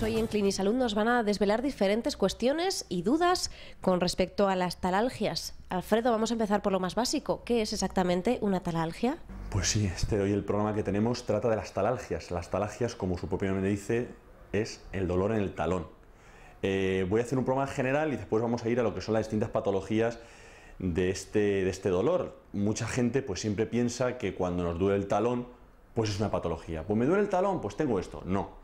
Pues hoy en Clinisalud nos van a desvelar diferentes cuestiones y dudas con respecto a las talalgias. Alfredo, vamos a empezar por lo más básico. ¿Qué es exactamente una talalgia? Pues sí, este, hoy el programa que tenemos trata de las talalgias. Las talalgias, como su propio nombre dice, es el dolor en el talón. Eh, voy a hacer un programa general y después vamos a ir a lo que son las distintas patologías de este, de este dolor. Mucha gente pues siempre piensa que cuando nos duele el talón, pues es una patología. Pues me duele el talón, pues tengo esto. No.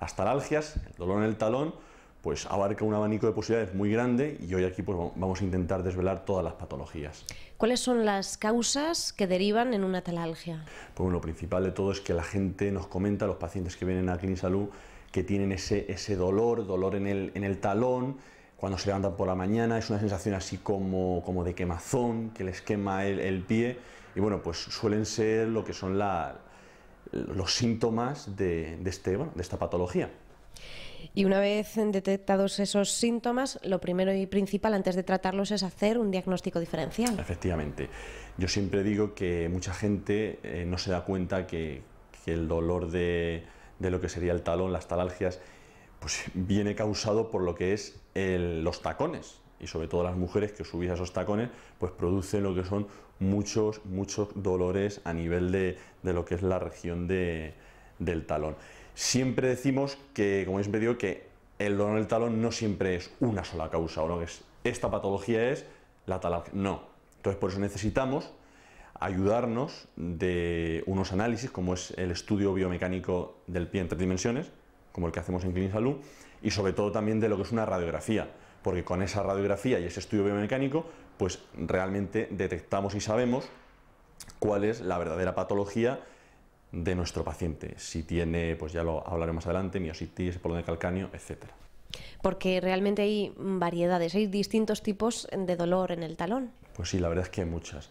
Las talalgias, el dolor en el talón, pues abarca un abanico de posibilidades muy grande y hoy aquí pues, vamos a intentar desvelar todas las patologías. ¿Cuáles son las causas que derivan en una talalgia? Pues bueno, lo principal de todo es que la gente nos comenta, los pacientes que vienen a Salud, que tienen ese, ese dolor, dolor en el, en el talón, cuando se levantan por la mañana, es una sensación así como, como de quemazón, que les quema el, el, pie, y bueno, pues suelen ser lo que son la, los síntomas de, de, este, de esta patología. Y una vez detectados esos síntomas, lo primero y principal antes de tratarlos es hacer un diagnóstico diferencial. Efectivamente. Yo siempre digo que mucha gente eh, no se da cuenta que, el dolor de, de, lo que sería el talón, las talalgias, pues viene causado por lo que es los tacones y sobre todo las mujeres que subís a esos tacones, pues producen lo que son muchos, muchos dolores a nivel de, lo que es la región del talón. Siempre decimos que, como siempre medio que el dolor del talón no siempre es una sola causa, o lo que es esta patología es la tala... no. Entonces por eso necesitamos ayudarnos de unos análisis como es el estudio biomecánico del pie en tres dimensiones, como el que hacemos en Clean Salud, y sobre todo también de lo que es una radiografía porque con esa radiografía y ese estudio biomecánico, pues realmente detectamos y sabemos cuál es la verdadera patología de nuestro paciente, si tiene, pues ya lo hablaremos más adelante, miositis, polón de calcáneo, etcétera. Porque realmente hay variedades, hay distintos tipos de dolor en el talón. Pues sí, la verdad es que hay muchas.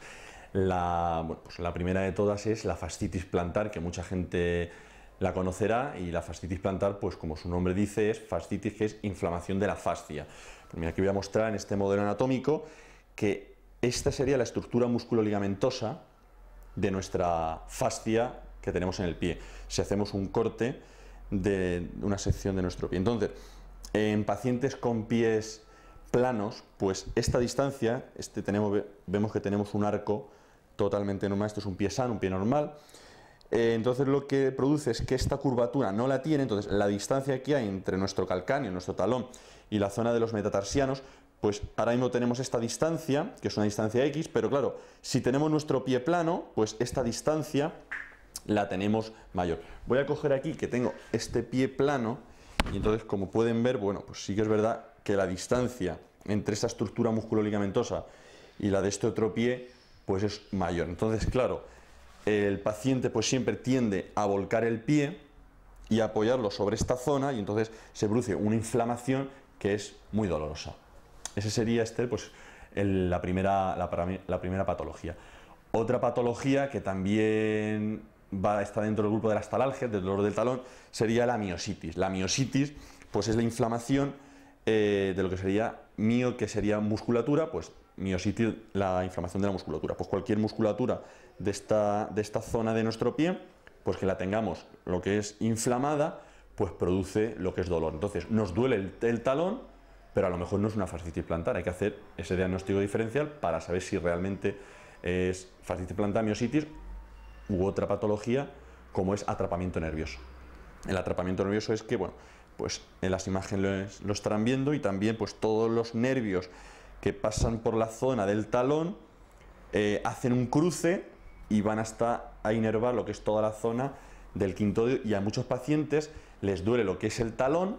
La, pues la primera de todas es la fascitis plantar, que mucha gente la conocerá, y la fascitis plantar, pues como su nombre dice, es fascitis, que es inflamación de la fascia. Mira, aquí voy a mostrar en este modelo anatómico que esta sería la estructura musculoligamentosa de nuestra fascia que tenemos en el pie, si hacemos un corte de una sección de nuestro pie. Entonces, en pacientes con pies planos, pues esta distancia, este vemos que tenemos un arco totalmente normal, esto es un pie sano, un pie normal, eh, entonces lo que produce es que esta curvatura no la tiene, entonces la distancia que hay entre nuestro calcáneo, nuestro talón y la zona de los metatarsianos, pues ahora mismo tenemos esta distancia, que es una distancia x, pero claro, si tenemos nuestro pie plano, pues esta distancia la tenemos mayor. Voy a coger aquí que tengo este pie plano y entonces como pueden ver, bueno, pues sí que es verdad que la distancia entre esta estructura musculoligamentosa y la de este otro pie, pues es mayor. Entonces, claro, el paciente pues siempre tiende a volcar el pie y apoyarlo sobre esta zona y entonces se produce una inflamación que es muy dolorosa. Ese sería, este, pues la, primera, la, primera patología. Otra patología que también va, estar dentro del grupo de las talalgias, del dolor del talón, sería la miositis. La miositis pues es la inflamación eh, de lo que sería mio, que sería musculatura, pues miositis, la inflamación de la musculatura. Pues cualquier musculatura de esta, de esta zona de nuestro pie, pues que la tengamos lo que es inflamada, pues produce lo que es dolor. Entonces, nos duele el, talón, pero a lo mejor no es una fascitis plantar. Hay que hacer ese diagnóstico diferencial para saber si realmente es fascitis plantar, miositis u otra patología como es atrapamiento nervioso. El atrapamiento nervioso es que, bueno, pues en las imágenes lo estarán viendo y también pues todos los nervios que pasan por la zona del talón eh, hacen un cruce y van hasta a inervar lo que es toda la zona del quinto y a muchos pacientes les duele lo que es el talón,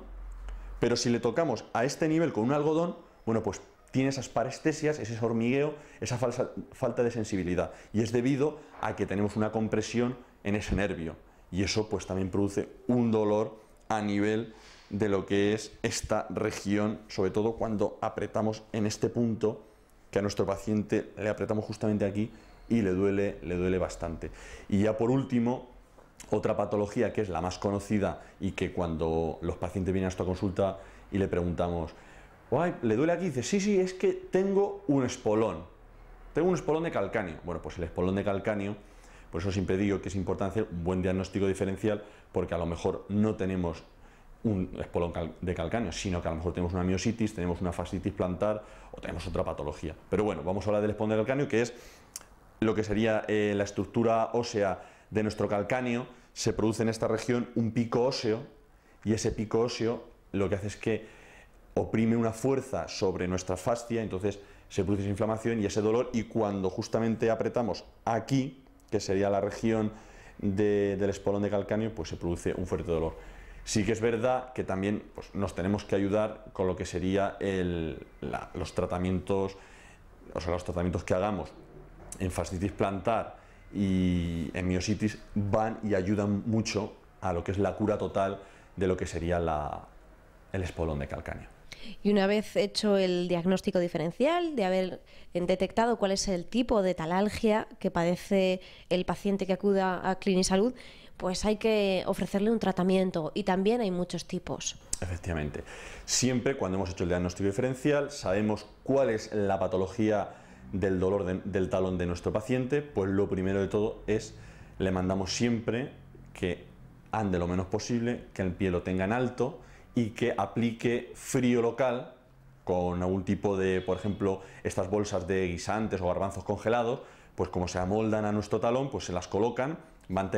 pero si le tocamos a este nivel con un algodón, bueno, pues tiene esas parestesias, ese hormigueo, esa falsa, falta de sensibilidad. Y es debido a que tenemos una compresión en ese nervio. Y eso pues también produce un dolor a nivel de lo que es esta región, sobre todo cuando apretamos en este punto, que a nuestro paciente le apretamos justamente aquí y le duele, le duele bastante. Y ya por último, otra patología que es la más conocida y que cuando los pacientes vienen a esta consulta y le preguntamos, ¿le duele aquí? Dice, sí, sí, es que tengo un espolón. Tengo un espolón de calcáneo. Bueno, pues el espolón de calcáneo, por eso siempre digo que es importante un buen diagnóstico diferencial, porque a lo mejor no tenemos un espolón de calcáneo, sino que a lo mejor tenemos una miositis, tenemos una fascitis plantar o tenemos otra patología. Pero bueno, vamos a hablar del espolón de calcáneo, que es lo que sería eh, la estructura ósea de nuestro calcáneo se produce en esta región un pico óseo y ese pico óseo lo que hace es que oprime una fuerza sobre nuestra fascia, entonces se produce esa inflamación y ese dolor y cuando justamente apretamos aquí, que sería la región del espolón de calcáneo, pues se produce un fuerte dolor. Sí que es verdad que también pues, nos tenemos que ayudar con lo que sería los tratamientos, o sea, los tratamientos que hagamos en fascitis plantar, y en miositis van y ayudan mucho a lo que es la cura total de lo que sería el espolón de calcáneo. Y una vez hecho el diagnóstico diferencial, de haber detectado cuál es el tipo de talalgia que padece el paciente que acuda a Clinisalud, pues hay que ofrecerle un tratamiento y también hay muchos tipos. Efectivamente. Siempre cuando hemos hecho el diagnóstico diferencial sabemos cuál es la patología del dolor del talón de nuestro paciente, pues lo primero de todo es le mandamos siempre que ande lo menos posible, que el pie lo tenga en alto y que aplique frío local con algún tipo de, por ejemplo, estas bolsas de guisantes o garbanzos congelados, pues como se amoldan a nuestro talón, pues se las colocan, van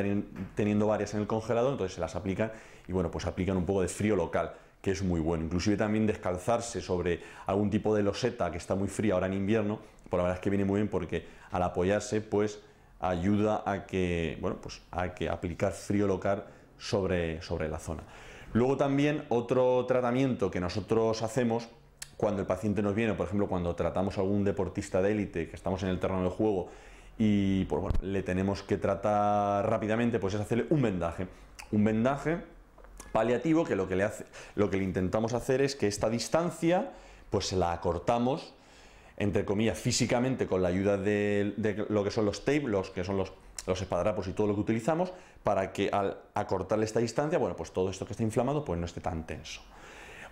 teniendo varias en el congelador, entonces se las aplican y bueno, pues aplican un poco de frío local, que es muy bueno. Inclusive también descalzarse sobre algún tipo de loseta que está muy fría ahora en invierno, pues la verdad es que viene muy bien porque al apoyarse, pues ayuda a que, bueno, pues a que aplicar frío local sobre, sobre la zona. Luego también otro tratamiento que nosotros hacemos cuando el paciente nos viene, por ejemplo, cuando tratamos a algún deportista de élite que estamos en el terreno de juego y pues, le tenemos que tratar rápidamente, pues es hacerle un vendaje. Un vendaje paliativo que lo que le hace, lo que le intentamos hacer es que esta distancia pues la acortamos entre comillas, físicamente con la ayuda de, lo que son los tape, los que son los, espadrapos y todo lo que utilizamos, para que al acortarle esta distancia, bueno, pues todo esto que está inflamado, pues no esté tan tenso.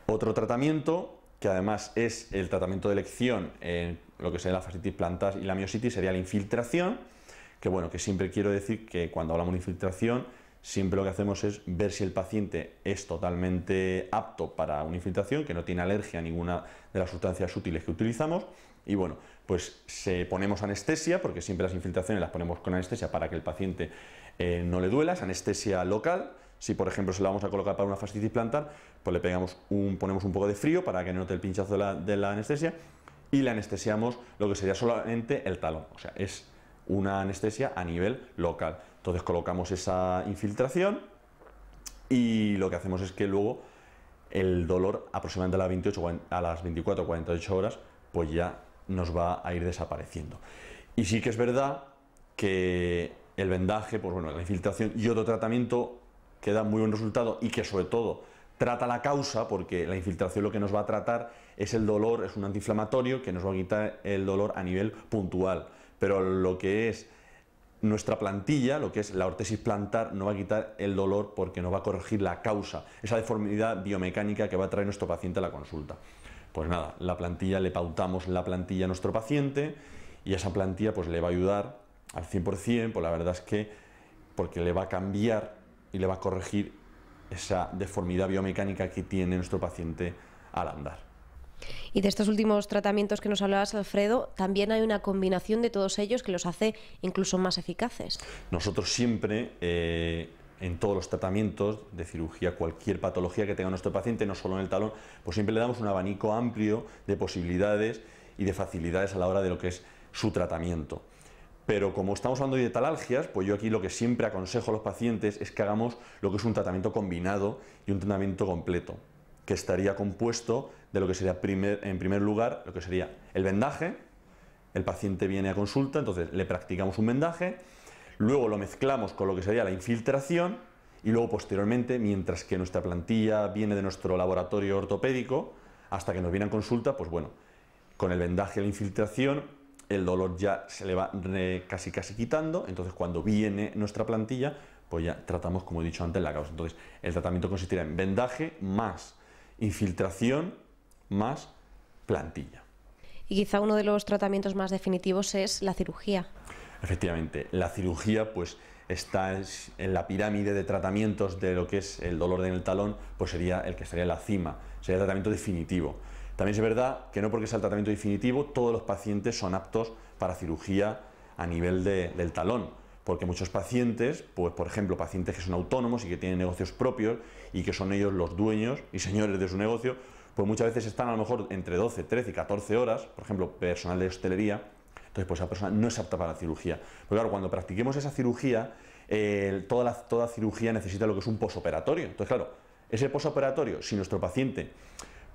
Otro tratamiento, que además es el tratamiento de elección en lo que sería la fascitis plantas y la miositis, sería la infiltración, que bueno, que siempre quiero decir que cuando hablamos de infiltración, siempre lo que hacemos es ver si el paciente es totalmente apto para una infiltración, que no tiene alergia a ninguna de las sustancias útiles que utilizamos, y bueno, pues se ponemos anestesia, porque siempre las infiltraciones las ponemos con anestesia para que el paciente eh, no le duela, es anestesia local. Si por ejemplo se la vamos a colocar para una fascitis plantar, pues le pegamos un, ponemos un poco de frío para que no note el pinchazo de la, anestesia y le anestesiamos lo que sería solamente el talón. O sea, es una anestesia a nivel local. Entonces colocamos esa infiltración y lo que hacemos es que luego el dolor aproximadamente a las, 28, a las 24 48 horas pues ya nos va a ir desapareciendo. Y sí que es verdad que el vendaje, pues bueno, la infiltración y otro tratamiento que da muy buen resultado y que sobre todo trata la causa, porque la infiltración lo que nos va a tratar es el dolor, es un antiinflamatorio que nos va a quitar el dolor a nivel puntual. Pero lo que es nuestra plantilla, lo que es la ortesis plantar, no va a quitar el dolor porque no va a corregir la causa, esa deformidad biomecánica que va a traer nuestro paciente a la consulta. Pues nada, la plantilla, le pautamos la plantilla a nuestro paciente y esa plantilla pues le va a ayudar al 100%, pues la verdad es que porque le va a cambiar y le va a corregir esa deformidad biomecánica que tiene nuestro paciente al andar. Y de estos últimos tratamientos que nos hablabas, Alfredo, también hay una combinación de todos ellos que los hace incluso más eficaces. Nosotros siempre eh, en todos los tratamientos de cirugía, cualquier patología que tenga nuestro paciente, no solo en el talón, pues siempre le damos un abanico amplio de posibilidades y de facilidades a la hora de lo que es su tratamiento. Pero como estamos hablando de talalgias, pues yo aquí lo que siempre aconsejo a los pacientes es que hagamos lo que es un tratamiento combinado y un tratamiento completo, que estaría compuesto de lo que sería en primer lugar lo que sería el vendaje, el paciente viene a consulta, entonces le practicamos un vendaje, luego lo mezclamos con lo que sería la infiltración y luego posteriormente, mientras que nuestra plantilla viene de nuestro laboratorio ortopédico, hasta que nos viene consulta, pues bueno, con el vendaje y la infiltración, el dolor ya se le va casi casi quitando, entonces cuando viene nuestra plantilla, pues ya tratamos, como he dicho antes, la causa. Entonces, el tratamiento consistirá en vendaje más infiltración más plantilla. Y quizá uno de los tratamientos más definitivos es la cirugía. Efectivamente, la cirugía pues está en la pirámide de tratamientos de lo que es el dolor en el talón, pues sería el que sería la cima, sería el tratamiento definitivo. También es verdad que no porque sea el tratamiento definitivo, todos los pacientes son aptos para cirugía a nivel del talón, porque muchos pacientes, pues por ejemplo, pacientes que son autónomos y que tienen negocios propios y que son ellos los dueños y señores de su negocio, pues muchas veces están a lo mejor entre 12, 13 y 14 horas, por ejemplo, personal de hostelería, entonces, pues esa persona no es apta para la cirugía. Pero claro, cuando practiquemos esa cirugía, toda, cirugía necesita lo que es un posoperatorio. Entonces, claro, ese posoperatorio, si nuestro paciente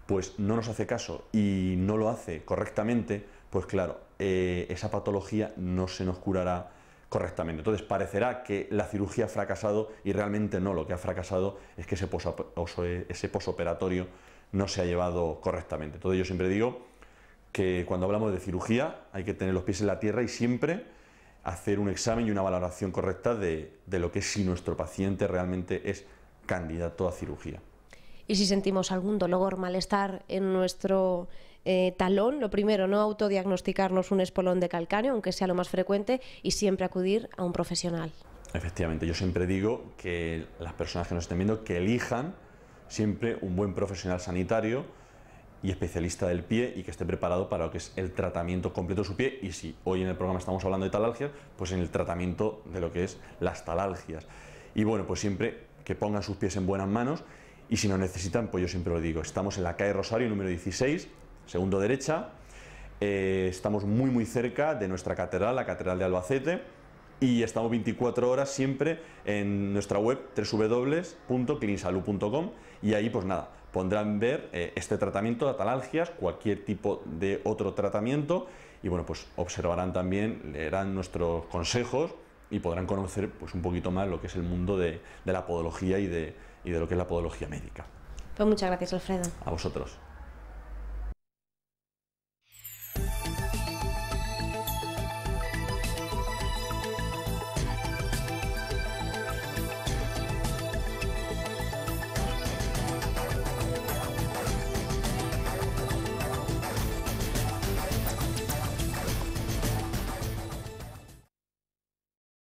pues no nos hace caso y no lo hace correctamente, pues claro, eh, esa patología no se nos curará correctamente. Entonces parecerá que la cirugía ha fracasado y realmente no, lo que ha fracasado es que ese, posoperatorio no se ha llevado correctamente. Entonces yo siempre digo que cuando hablamos de cirugía hay que tener los pies en la tierra y siempre hacer un examen y una valoración correcta de, lo que es si nuestro paciente realmente es candidato a cirugía. Y si sentimos algún dolor, o malestar en nuestro eh, talón, lo primero, no autodiagnosticarnos un espolón de calcáneo, aunque sea lo más frecuente, y siempre acudir a un profesional. Efectivamente, yo siempre digo que las personas que nos estén viendo que elijan siempre un buen profesional sanitario y especialista del pie y que esté preparado para lo que es el tratamiento completo de su pie y si hoy en el programa estamos hablando de talalgias, pues en el tratamiento de lo que es las talalgias. Y bueno, pues siempre que pongan sus pies en buenas manos y si no necesitan, pues yo siempre lo digo, estamos en la calle Rosario número 16, segundo derecha, eh, estamos muy muy cerca de nuestra catedral, la Catedral de Albacete, y estamos 24 horas siempre en nuestra web www.cleansalud.com y ahí pues nada, pondrán ver eh, este tratamiento de atalalgias, cualquier tipo de otro tratamiento y bueno, pues observarán también, leerán nuestros consejos y podrán conocer pues un poquito más lo que es el mundo de, la podología y de, y de lo que es la podología médica. Pues muchas gracias, Alfredo. A vosotros.